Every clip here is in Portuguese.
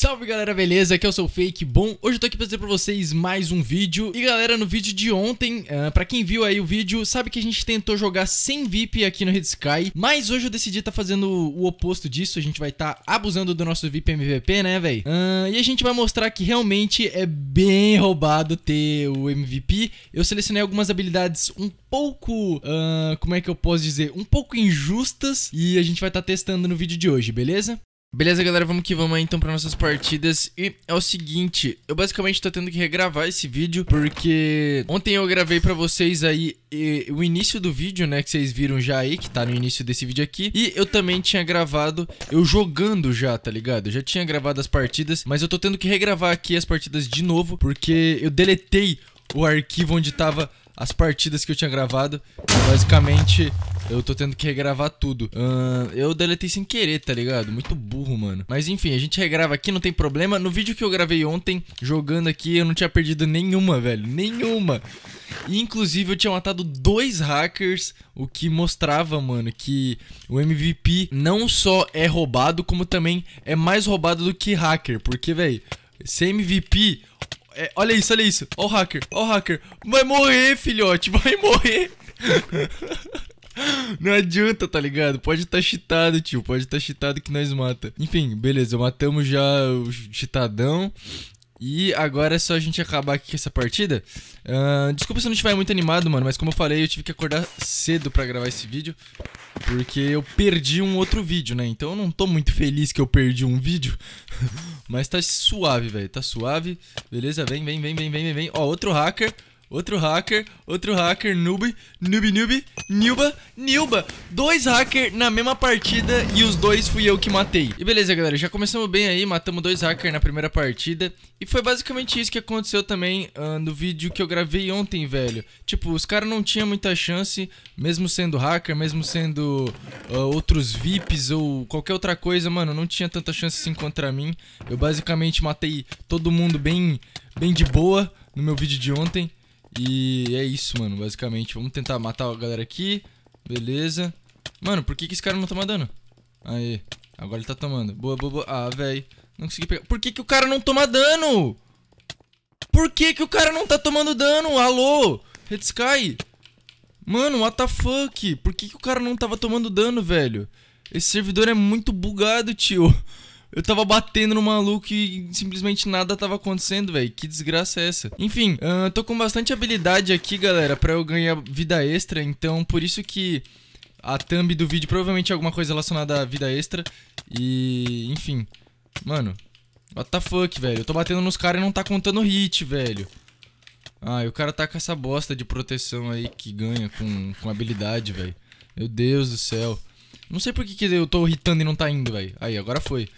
Salve galera, beleza? Aqui é o seu Fake, bom? Hoje eu tô aqui pra trazer pra vocês mais um vídeo E galera, no vídeo de ontem, uh, pra quem viu aí o vídeo Sabe que a gente tentou jogar sem VIP aqui no Red Sky Mas hoje eu decidi tá fazendo o oposto disso A gente vai tá abusando do nosso VIP MVP, né, véi? Uh, e a gente vai mostrar que realmente é bem roubado ter o MVP Eu selecionei algumas habilidades um pouco, uh, como é que eu posso dizer? Um pouco injustas E a gente vai tá testando no vídeo de hoje, beleza? Beleza, galera, vamos que vamos aí então para nossas partidas E é o seguinte, eu basicamente tô tendo que regravar esse vídeo Porque ontem eu gravei para vocês aí e, o início do vídeo, né, que vocês viram já aí Que tá no início desse vídeo aqui E eu também tinha gravado eu jogando já, tá ligado? Eu já tinha gravado as partidas Mas eu tô tendo que regravar aqui as partidas de novo Porque eu deletei o arquivo onde tava as partidas que eu tinha gravado. Basicamente, eu tô tendo que regravar tudo. Uh, eu deletei sem querer, tá ligado? Muito burro, mano. Mas enfim, a gente regrava aqui, não tem problema. No vídeo que eu gravei ontem, jogando aqui, eu não tinha perdido nenhuma, velho. Nenhuma. E, inclusive, eu tinha matado dois hackers, o que mostrava, mano, que o MVP não só é roubado, como também é mais roubado do que hacker. Porque, velho, ser MVP é, olha isso, olha isso. Ó o hacker, ó o hacker. Vai morrer, filhote, vai morrer. Não adianta, tá ligado? Pode estar tá cheatado, tio. Pode estar tá cheatado que nós mata. Enfim, beleza. Matamos já o cheatadão. E agora é só a gente acabar aqui essa partida. Uh, desculpa se eu não estiver muito animado, mano, mas como eu falei, eu tive que acordar cedo pra gravar esse vídeo. Porque eu perdi um outro vídeo, né? Então eu não tô muito feliz que eu perdi um vídeo. mas tá suave, velho. Tá suave. Beleza? vem, vem, vem, vem, vem, vem. Ó, outro hacker. Outro hacker, outro hacker, noob, noob, noob, nilba, nilba. Dois hackers na mesma partida e os dois fui eu que matei. E beleza, galera, já começamos bem aí, matamos dois hackers na primeira partida. E foi basicamente isso que aconteceu também uh, no vídeo que eu gravei ontem, velho. Tipo, os caras não tinham muita chance, mesmo sendo hacker, mesmo sendo uh, outros VIPs ou qualquer outra coisa, mano, não tinha tanta chance assim contra mim. Eu basicamente matei todo mundo bem, bem de boa no meu vídeo de ontem. E é isso, mano, basicamente. Vamos tentar matar a galera aqui. Beleza. Mano, por que, que esse cara não toma tá dano? Aí, agora ele tá tomando. Boa, boa, boa. Ah, velho. Não consegui pegar. Por que, que o cara não toma dano? Por que, que o cara não tá tomando dano? Alô? Red Sky? Mano, what the fuck? Por que, que o cara não tava tomando dano, velho? Esse servidor é muito bugado, tio. Eu tava batendo no maluco e simplesmente nada tava acontecendo, velho. Que desgraça é essa? Enfim, uh, tô com bastante habilidade aqui, galera, pra eu ganhar vida extra. Então, por isso que a thumb do vídeo provavelmente é alguma coisa relacionada à vida extra. E, enfim. Mano, what the fuck, velho? Eu tô batendo nos caras e não tá contando hit, velho. Ah, e o cara tá com essa bosta de proteção aí que ganha com, com habilidade, velho. Meu Deus do céu. Não sei por que, que eu tô hitando e não tá indo, velho. Aí, agora foi.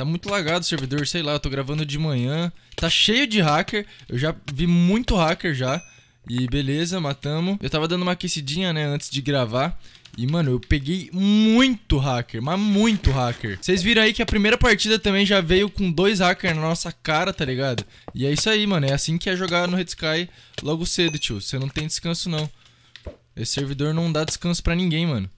Tá muito lagado o servidor, sei lá, eu tô gravando de manhã. Tá cheio de hacker, eu já vi muito hacker já. E beleza, matamos. Eu tava dando uma aquecidinha, né, antes de gravar. E, mano, eu peguei muito hacker, mas muito hacker. Vocês viram aí que a primeira partida também já veio com dois hackers na nossa cara, tá ligado? E é isso aí, mano, é assim que é jogar no Red Sky logo cedo, tio. Você não tem descanso, não. Esse servidor não dá descanso pra ninguém, mano.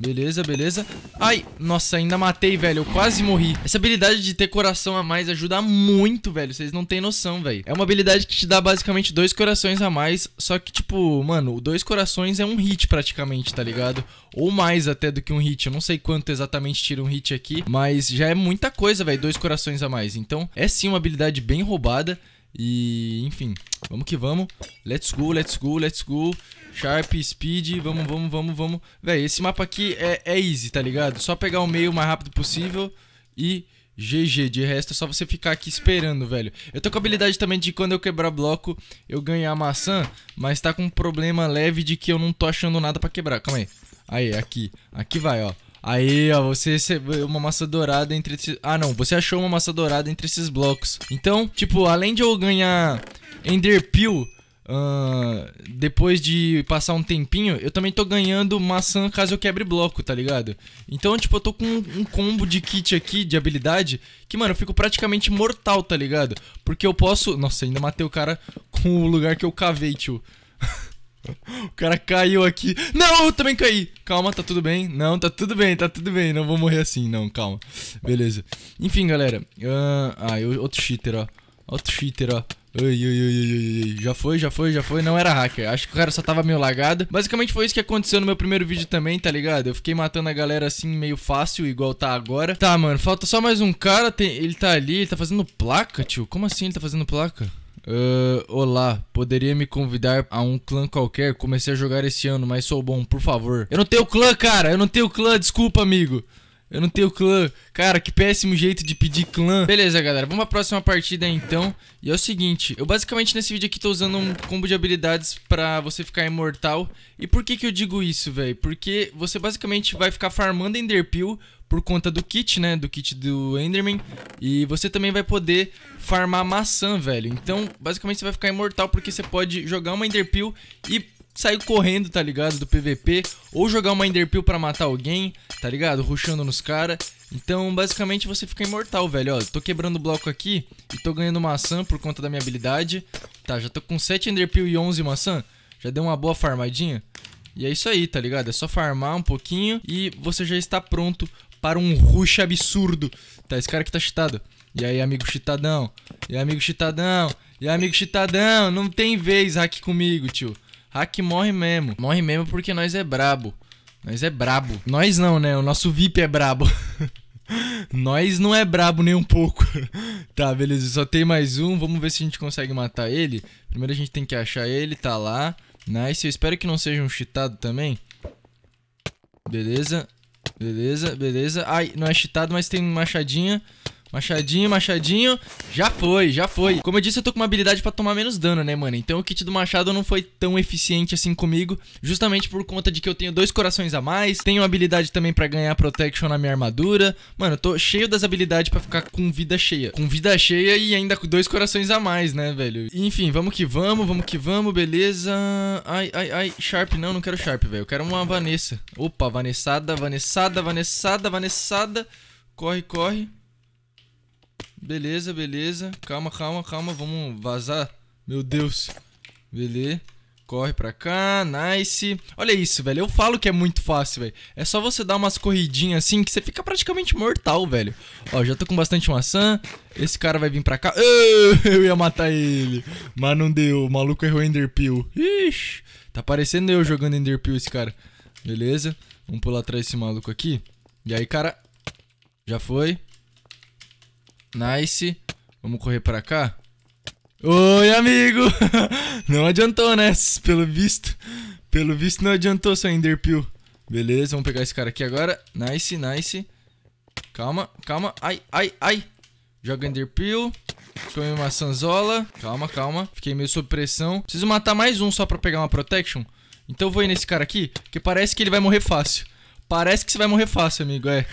Beleza, beleza. Ai, nossa, ainda matei, velho. Eu quase morri. Essa habilidade de ter coração a mais ajuda muito, velho. Vocês não têm noção, velho. É uma habilidade que te dá basicamente dois corações a mais. Só que, tipo, mano, dois corações é um hit praticamente, tá ligado? Ou mais até do que um hit. Eu não sei quanto exatamente tira um hit aqui. Mas já é muita coisa, velho. Dois corações a mais. Então, é sim uma habilidade bem roubada. E, enfim. Vamos que vamos. Let's go, let's go, let's go. Sharp, speed, vamos, vamos, vamos, vamos. Véi, esse mapa aqui é, é easy, tá ligado? Só pegar o meio o mais rápido possível e... GG, de resto é só você ficar aqui esperando, velho. Eu tô com a habilidade também de quando eu quebrar bloco, eu ganhar maçã, mas tá com um problema leve de que eu não tô achando nada pra quebrar. Calma aí. Aí, aqui. Aqui vai, ó. Aí, ó, você recebeu uma maçã dourada entre esses... Ah, não, você achou uma maçã dourada entre esses blocos. Então, tipo, além de eu ganhar Enderpeel, Uh, ah, depois de passar um tempinho, eu também tô ganhando maçã caso eu quebre bloco, tá ligado? Então, tipo, eu tô com um, um combo de kit aqui, de habilidade, que, mano, eu fico praticamente mortal, tá ligado? Porque eu posso. Nossa, ainda matei o cara com o lugar que eu cavei, tio. o cara caiu aqui. Não, eu também caí. Calma, tá tudo bem. Não, tá tudo bem, tá tudo bem. Não vou morrer assim, não, calma. Beleza. Enfim, galera. Uh... Ah, eu... outro cheater, ó. Outro cheater, ó. Ui, ui, ui, ui, Já foi, já foi, já foi. Não era hacker. Acho que o cara só tava meio lagado. Basicamente foi isso que aconteceu no meu primeiro vídeo também, tá ligado? Eu fiquei matando a galera assim meio fácil, igual tá agora. Tá, mano, falta só mais um cara. Tem... Ele tá ali, ele tá fazendo placa, tio. Como assim ele tá fazendo placa? Uh, olá, poderia me convidar a um clã qualquer? Comecei a jogar esse ano, mas sou bom, por favor. Eu não tenho clã, cara. Eu não tenho clã, desculpa, amigo. Eu não tenho clã. Cara, que péssimo jeito de pedir clã. Beleza, galera. Vamos pra próxima partida, então. E é o seguinte. Eu, basicamente, nesse vídeo aqui, tô usando um combo de habilidades pra você ficar imortal. E por que que eu digo isso, velho? Porque você, basicamente, vai ficar farmando Enderpeel por conta do kit, né? Do kit do Enderman. E você também vai poder farmar maçã, velho. Então, basicamente, você vai ficar imortal porque você pode jogar uma Enderpeel e sair correndo, tá ligado? Do PVP. Ou jogar uma Enderpeel pra matar alguém, tá ligado? Ruxando nos caras. Então, basicamente, você fica imortal, velho. Ó, tô quebrando o bloco aqui e tô ganhando maçã por conta da minha habilidade. Tá, já tô com 7 Enderpeel e 11 maçã. Já deu uma boa farmadinha. E é isso aí, tá ligado? É só farmar um pouquinho e você já está pronto para um rush absurdo. Tá, esse cara aqui tá cheatado. E aí, amigo cheatadão? E aí, amigo cheatadão? E aí, amigo cheatadão? Não tem vez aqui comigo, tio que morre mesmo. Morre mesmo porque nós é brabo. Nós é brabo. Nós não, né? O nosso VIP é brabo. Nós não é brabo nem um pouco. tá, beleza, só tem mais um. Vamos ver se a gente consegue matar ele. Primeiro a gente tem que achar ele, tá lá. Nice, eu espero que não seja um cheatado também. Beleza, beleza, beleza. Ai, não é cheatado, mas tem machadinha. Machadinho, machadinho. Já foi, já foi. Como eu disse, eu tô com uma habilidade pra tomar menos dano, né, mano? Então o kit do machado não foi tão eficiente assim comigo, justamente por conta de que eu tenho dois corações a mais, tenho habilidade também pra ganhar protection na minha armadura. Mano, eu tô cheio das habilidades pra ficar com vida cheia. Com vida cheia e ainda com dois corações a mais, né, velho? Enfim, vamos que vamos, vamos que vamos, beleza. Ai, ai, ai, Sharp não, não quero Sharp, velho. Eu quero uma Vanessa. Opa, Vanessada, Vanessada, Vanessada, Vanessada. Corre, corre. Beleza, beleza. Calma, calma, calma. Vamos vazar. Meu Deus. Beleza. Corre pra cá, nice. Olha isso, velho. Eu falo que é muito fácil, velho. É só você dar umas corridinhas assim que você fica praticamente mortal, velho. Ó, já tô com bastante maçã. Esse cara vai vir pra cá. eu ia matar ele. Mas não deu. O maluco errou Enderpeel. Ixi. Tá parecendo eu jogando Enderpeel esse cara. Beleza. Vamos pular atrás desse maluco aqui. E aí, cara. Já foi. Nice. Vamos correr pra cá. Oi, amigo! não adiantou, né? Pelo visto. Pelo visto não adiantou seu Enderpeel. Beleza, vamos pegar esse cara aqui agora. Nice, nice. Calma, calma. Ai, ai, ai. Joga Enderpeel. Comi uma sanzola. Calma, calma. Fiquei meio sob pressão. Preciso matar mais um só pra pegar uma protection. Então eu vou ir nesse cara aqui, que parece que ele vai morrer fácil. Parece que você vai morrer fácil, amigo, é.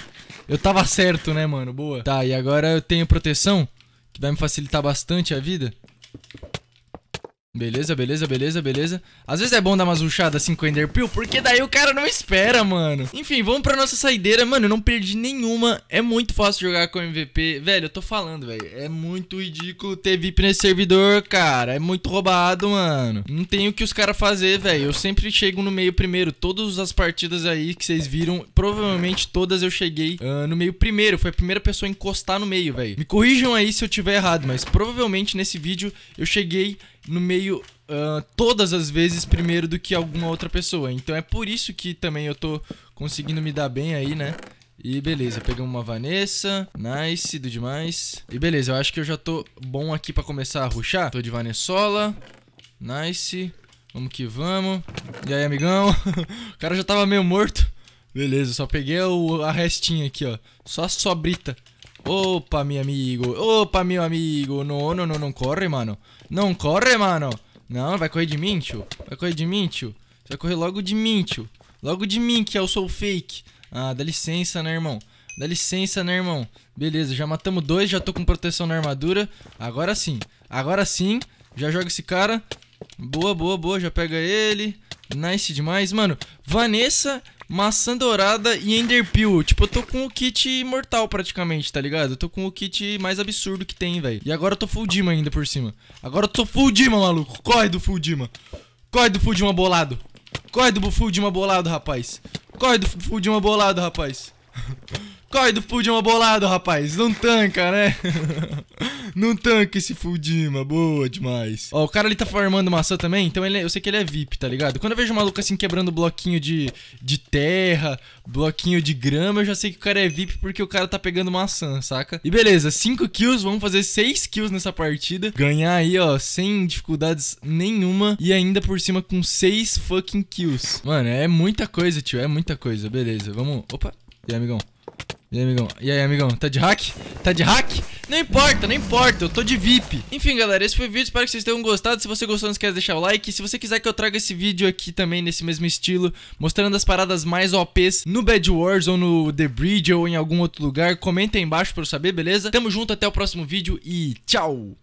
Eu tava certo, né, mano? Boa. Tá, e agora eu tenho proteção, que vai me facilitar bastante a vida. Beleza, beleza, beleza, beleza. Às vezes é bom dar umas ruchadas assim com o Enderpeel, porque daí o cara não espera, mano. Enfim, vamos pra nossa saideira. Mano, eu não perdi nenhuma. É muito fácil jogar com MVP. Velho, eu tô falando, velho. É muito ridículo ter VIP nesse servidor, cara. É muito roubado, mano. Não tem o que os caras fazer, velho. Eu sempre chego no meio primeiro. Todas as partidas aí que vocês viram, provavelmente todas eu cheguei uh, no meio primeiro. Foi a primeira pessoa a encostar no meio, velho. Me corrijam aí se eu tiver errado, mas provavelmente nesse vídeo eu cheguei no meio uh, todas as vezes primeiro do que alguma outra pessoa. Então é por isso que também eu tô conseguindo me dar bem aí, né? E beleza, pegamos uma Vanessa, nice, do demais. E beleza, eu acho que eu já tô bom aqui pra começar a ruxar. Tô de Vanessola, nice, vamos que vamos. E aí, amigão? o cara já tava meio morto. Beleza, só peguei o, a restinha aqui, ó. Só a sobrita. Opa, meu amigo. Opa, meu amigo. Não, não, não, não corre, mano. Não corre, mano. Não, vai correr de mim, tio. Vai correr de mim, tio. Você vai correr logo de mim, tio. Logo de mim, que é eu sou fake. Ah, dá licença, né, irmão? Dá licença, né, irmão? Beleza, já matamos dois, já tô com proteção na armadura. Agora sim. Agora sim. Já joga esse cara. Boa, boa, boa. Já pega ele. Nice demais. Mano, Vanessa, maçã dourada e enderpeel. Tipo, eu tô com o kit imortal praticamente, tá ligado? Eu tô com o kit mais absurdo que tem, velho. E agora eu tô full Dima ainda por cima. Agora eu tô full Dima, maluco. Corre do full Dima. Corre do full Dima bolado. Corre do full Dima bolado, rapaz. Corre do full Dima bolado, rapaz. Corre do Fudima é bolado, rapaz. Não tanca, né? Não tanca esse Fudima. Boa demais. Ó, o cara ali tá farmando maçã também, então ele, é, eu sei que ele é VIP, tá ligado? Quando eu vejo um maluco assim quebrando bloquinho de, de terra, bloquinho de grama, eu já sei que o cara é VIP porque o cara tá pegando maçã, saca? E beleza, 5 kills, vamos fazer 6 kills nessa partida. Ganhar aí, ó, sem dificuldades nenhuma e ainda por cima com 6 fucking kills. Mano, é muita coisa, tio, é muita coisa. Beleza, vamos... Opa, e aí, amigão? E aí, amigão? E aí, amigão? Tá de hack? Tá de hack? Não importa, não importa, eu tô de VIP Enfim, galera, esse foi o vídeo, espero que vocês tenham gostado Se você gostou, não esquece de deixar o like Se você quiser que eu traga esse vídeo aqui também, nesse mesmo estilo Mostrando as paradas mais OPs no Bad Wars ou no The Bridge Ou em algum outro lugar, comenta aí embaixo pra eu saber, beleza? Tamo junto, até o próximo vídeo e tchau!